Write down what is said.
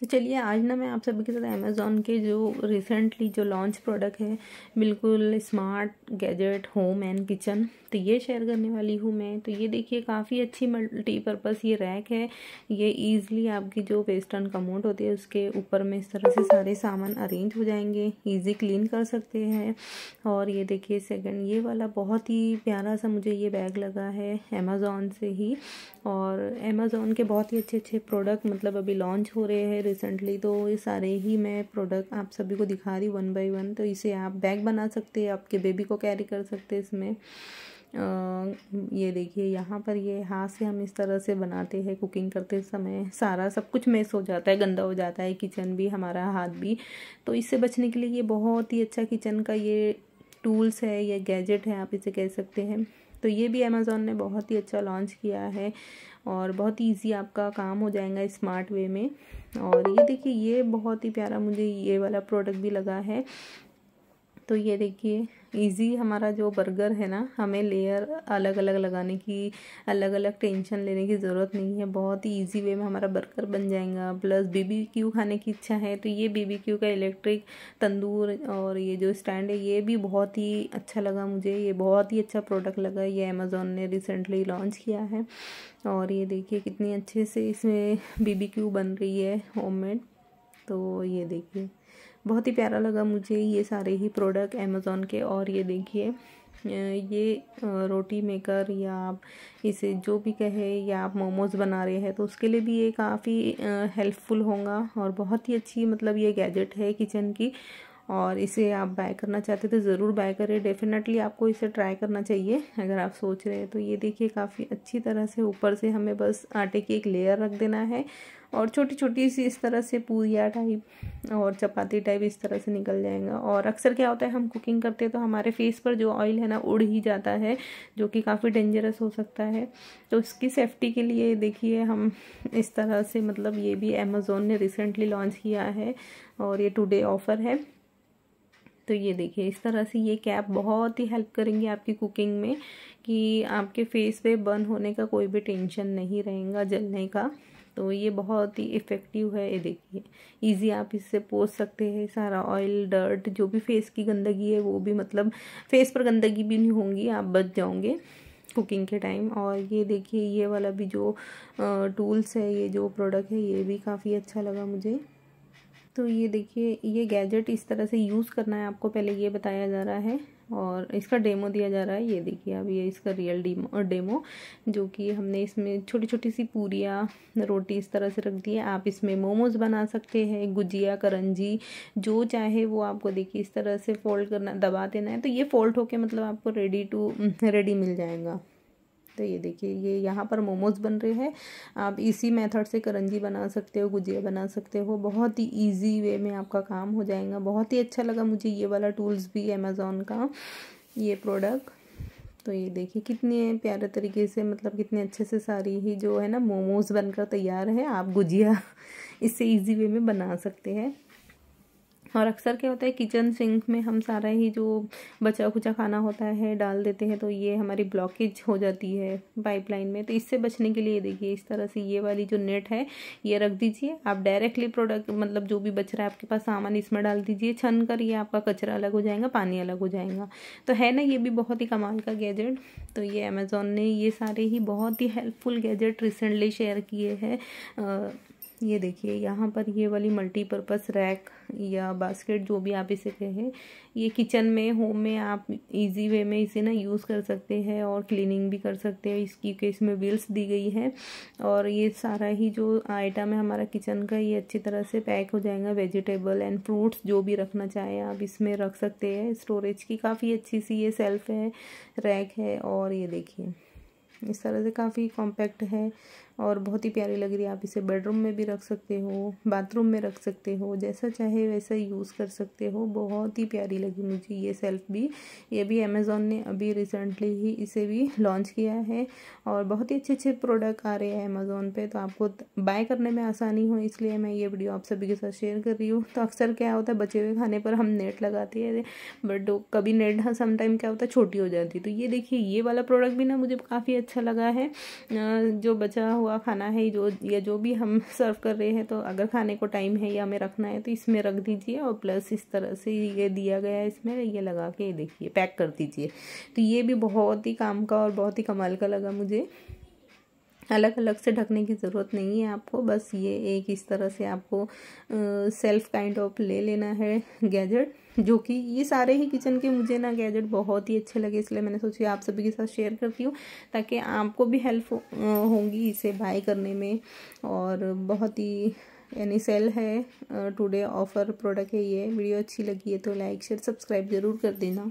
तो चलिए आज ना मैं आप सभी के साथ अमेज़ोन के जो रिसेंटली जो लॉन्च प्रोडक्ट है बिल्कुल smart gadget home and kitchen तो ये शेयर करने वाली हूँ मैं तो ये देखिए काफ़ी अच्छी मल्टीपर्पज़ ये रैक है ये ईजिली आपकी जो वेस्टर्न कमोड होती है उसके ऊपर में इस तरह से सारे सामान अरेंज हो जाएंगे ईजी क्लीन कर सकते हैं और ये देखिए सेकंड ये वाला बहुत ही प्यारा सा मुझे ये बैग लगा है अमेज़ोन से ही और अमेज़ोन के बहुत ही अच्छे अच्छे प्रोडक्ट मतलब अभी लॉन्च हो रहे हैं रिसेंटली तो ये सारे ही मैं प्रोडक्ट आप सभी को दिखा रही वन बाई वन तो इसे आप बैग बना सकते हैं आपके बेबी को कैरी कर सकते हैं इसमें ये देखिए यहाँ पर ये हाथ से हम इस तरह से बनाते हैं कुकिंग करते समय सारा सब कुछ मेस हो जाता है गंदा हो जाता है किचन भी हमारा हाथ भी तो इससे बचने के लिए ये बहुत ही अच्छा किचन का ये टूल्स है या गैजेट है आप इसे कह सकते हैं तो ये भी अमेज़ोन ने बहुत ही अच्छा लॉन्च किया है और बहुत इजी आपका काम हो जाएगा स्मार्ट वे में और ये देखिए ये बहुत ही प्यारा मुझे ये वाला प्रोडक्ट भी लगा है तो ये देखिए इजी हमारा जो बर्गर है ना हमें लेयर अलग अलग लगाने की अलग अलग टेंशन लेने की ज़रूरत नहीं है बहुत ही इजी वे में हमारा बर्गर बन जाएगा प्लस बीबी क्यू खाने की इच्छा है तो ये बीबी क्यू का इलेक्ट्रिक तंदूर और ये जो स्टैंड है ये भी बहुत ही अच्छा लगा मुझे ये बहुत ही अच्छा प्रोडक्ट लगा ये अमेज़ोन ने रिसेंटली लॉन्च किया है और ये देखिए कितनी अच्छे से इसमें बीबी क्यू बन रही है मेड तो ये देखिए बहुत ही प्यारा लगा मुझे ये सारे ही प्रोडक्ट अमेज़ोन के और ये देखिए ये रोटी मेकर या आप इसे जो भी कहे या आप मोमोज़ बना रहे हैं तो उसके लिए भी ये काफ़ी हेल्पफुल होगा और बहुत ही अच्छी मतलब ये गैजेट है किचन की और इसे आप बाय करना चाहते तो ज़रूर बाय करें डेफिनेटली आपको इसे ट्राई करना चाहिए अगर आप सोच रहे हैं तो ये देखिए काफ़ी अच्छी तरह से ऊपर से हमें बस आटे की एक लेयर रख देना है और छोटी छोटी सी इस तरह से पूरिया टाइप और चपाती टाइप इस तरह से निकल जाएगा और अक्सर क्या होता है हम कुकिंग करते हैं तो हमारे फेस पर जो ऑयल है ना उड़ ही जाता है जो कि काफ़ी डेंजरस हो सकता है तो इसकी सेफ्टी के लिए देखिए हम इस तरह से मतलब ये भी अमेज़ोन ने रिसेंटली लॉन्च किया है और ये टुडे ऑफ़र है तो ये देखिए इस तरह से ये कैप बहुत ही हेल्प करेंगे आपकी कुकिंग में कि आपके फेस पे बर्न होने का कोई भी टेंशन नहीं रहेगा जलने का तो ये बहुत ही इफ़ेक्टिव है ये देखिए इजी आप इससे पोस सकते हैं सारा ऑयल डर्ट जो भी फेस की गंदगी है वो भी मतलब फेस पर गंदगी भी नहीं होंगी आप बच जाओगे कुकिंग के टाइम और ये देखिए ये वाला भी जो टूल्स है ये जो प्रोडक्ट है ये भी काफ़ी अच्छा लगा मुझे तो ये देखिए ये गैजेट इस तरह से यूज़ करना है आपको पहले ये बताया जा रहा है और इसका डेमो दिया जा रहा है ये देखिए अब ये इसका रियल डेमो डेमो जो कि हमने इसमें छोटी छोटी सी पूरियाँ रोटी इस तरह से रख दी है आप इसमें मोमोज बना सकते हैं गुजिया करंजी जो चाहे वो आपको देखिए इस तरह से फोल्ड करना दबा देना है तो ये फोल्ड होके मतलब आपको रेडी टू रेडी मिल जाएगा सकते तो हैं ये देखिए ये यहाँ पर मोमोज बन रहे हैं आप इसी मेथड से करंजी बना सकते हो गुजिया बना सकते हो बहुत ही ईजी वे में आपका काम हो जाएगा बहुत ही अच्छा लगा मुझे ये वाला टूल्स भी अमेज़ोन का ये प्रोडक्ट तो ये देखिए कितने प्यारे तरीके से मतलब कितने अच्छे से सारी ही जो है ना मोमोज बनकर तैयार है आप गुजिया इससे ईजी वे में बना सकते हैं और अक्सर क्या होता है किचन सिंक में हम सारा ही जो बचा खुचा खाना होता है डाल देते हैं तो ये हमारी ब्लॉकेज हो जाती है पाइपलाइन में तो इससे बचने के लिए देखिए इस तरह से ये वाली जो नेट है ये रख दीजिए आप डायरेक्टली प्रोडक्ट मतलब जो भी बच रहा है आपके पास सामान इसमें डाल दीजिए छन कर ये आपका कचरा अलग हो जाएगा पानी अलग हो जाएगा तो है ना ये भी बहुत ही कमाल का गैजेट तो ये अमेज़ोन ने ये सारे ही बहुत ही हेल्पफुल गैजेट रिसेंटली शेयर किए हैं ये देखिए यहाँ पर ये वाली मल्टीपर्पज़ रैक या बास्केट जो भी आप इसे कहें ये किचन में होम में आप इजी वे में इसे ना यूज़ कर सकते हैं और क्लीनिंग भी कर सकते हैं इसकी के इसमें व्हील्स दी गई है और ये सारा ही जो आइटम है हमारा किचन का ये अच्छी तरह से पैक हो जाएगा वेजिटेबल एंड फ्रूट्स जो भी रखना चाहें आप इसमें रख सकते हैं स्टोरेज की काफ़ी अच्छी सी ये सेल्फ है रैक है और ये देखिए इस तरह से काफ़ी कॉम्पैक्ट है और बहुत ही प्यारी लग रही है आप इसे बेडरूम में भी रख सकते हो बाथरूम में रख सकते हो जैसा चाहे वैसा यूज़ कर सकते हो बहुत ही प्यारी लगी मुझे ये सेल्फ भी ये भी अमेज़ोन ने अभी रिसेंटली ही इसे भी लॉन्च किया है और बहुत ही अच्छे अच्छे प्रोडक्ट आ रहे हैं अमेज़ोन पर तो आपको बाय करने में आसानी हो इसलिए मैं ये वीडियो आप सभी के साथ शेयर कर रही हूँ तो अक्सर क्या होता है बचे हुए खाने पर हम नेट लगाते हैं बट कभी नेट समटाइम क्या होता है छोटी हो जाती है तो ये देखिए ये वाला प्रोडक्ट भी ना मुझे काफ़ी अच्छा लगा है जो बचा हुआ खाना है जो या जो भी हम सर्व कर रहे हैं तो अगर खाने को टाइम है या हमें रखना है तो इसमें रख दीजिए और प्लस इस तरह से ये दिया गया है इसमें ये लगा के देखिए पैक कर दीजिए तो ये भी बहुत ही काम का और बहुत ही कमाल का लगा मुझे अलग अलग से ढकने की ज़रूरत नहीं है आपको बस ये एक इस तरह से आपको सेल्फ काइंड ऑफ ले लेना है गैजेट जो कि ये सारे ही किचन के मुझे ना गैजेट बहुत ही अच्छे लगे इसलिए मैंने सोची आप सभी के साथ शेयर करती हूँ ताकि आपको भी हेल्प होगी इसे बाय करने में और बहुत ही यानी सेल है टुडे ऑफर प्रोडक्ट है ये वीडियो अच्छी लगी है तो लाइक शेयर सब्सक्राइब ज़रूर कर देना